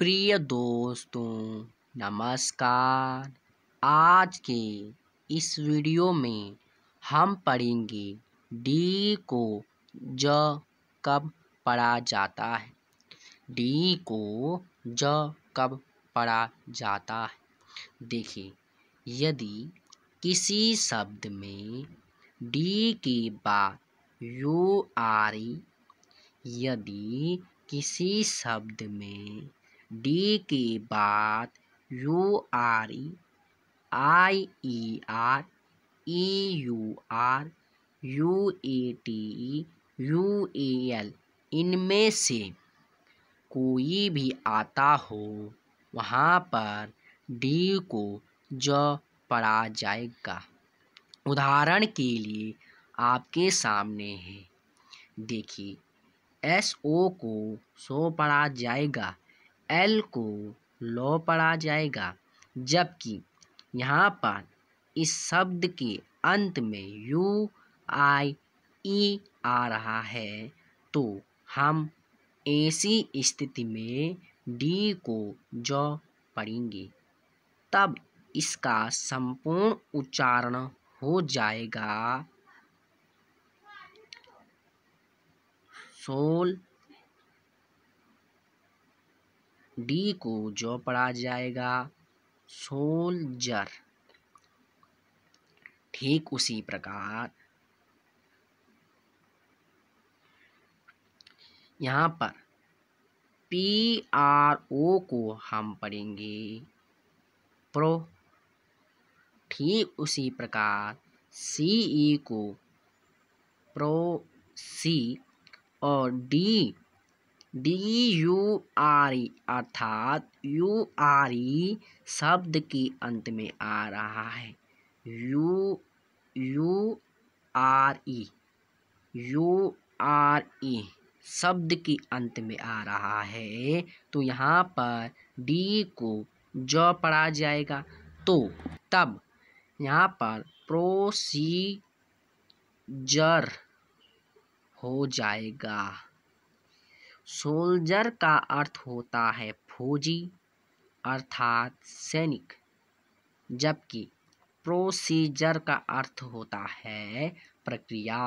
प्रिय दोस्तों नमस्कार आज के इस वीडियो में हम पढ़ेंगे डी को ज कब पढ़ा जाता है डी को ज कब पढ़ा जाता है देखिए यदि किसी शब्द में डी के बाद यू आ रही यदि किसी शब्द में डी के बाद U R E I E R E U R U A T E U A L इनमें से कोई भी आता हो वहाँ पर डी को ज पढ़ा जाएगा उदाहरण के लिए आपके सामने है देखिए एस ओ को सो पढ़ा जाएगा एल को लो पढ़ा जाएगा जबकि यहाँ पर इस शब्द के अंत में यू आई ई आ रहा है तो हम ऐसी स्थिति में डी को जो पढ़ेंगे तब इसका संपूर्ण उच्चारण हो जाएगा सोल डी को जो पढ़ा जाएगा सोल्जर ठीक उसी प्रकार यहाँ पर पी आर ओ को हम पढ़ेंगे प्रो ठीक उसी प्रकार सी ई e को प्रो सी और D D U R E अर्थात यू आर ई शब्द के अंत में आ रहा है U U R E U R E शब्द के अंत में आ रहा है तो यहाँ पर डी को ज पढ़ा जाएगा तो तब यहाँ पर प्रोसीजर हो जाएगा सोल्जर का अर्थ होता है फौजी अर्थात सैनिक जबकि प्रोसीजर का अर्थ होता है प्रक्रिया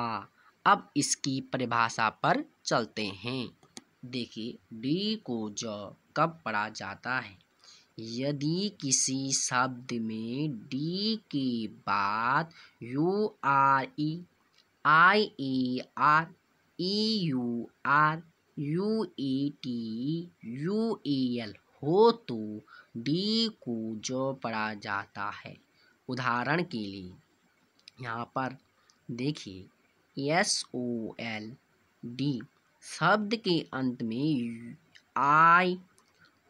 अब इसकी परिभाषा पर चलते हैं देखिए डी को ज कब पढ़ा जाता है यदि किसी शब्द में डी के बाद U R E I A R E U R U E T U E L हो तो डी को जो पढ़ा जाता है उदाहरण के लिए यहाँ पर देखिए एस ओ एल डी शब्द के अंत में आई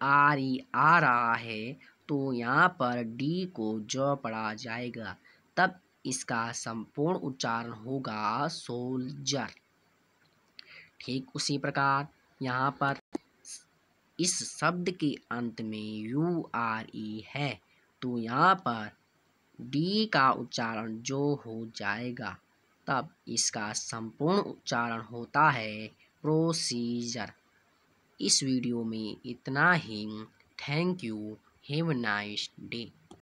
आर ई आ रहा है तो यहाँ पर डी को जो पढ़ा जाएगा तब इसका संपूर्ण उच्चारण होगा सोल्जर ठीक उसी प्रकार यहाँ पर इस शब्द के अंत में यू आर ई है तो यहाँ पर डी का उच्चारण जो हो जाएगा तब इसका संपूर्ण उच्चारण होता है प्रोसीजर इस वीडियो में इतना ही thank you have nice day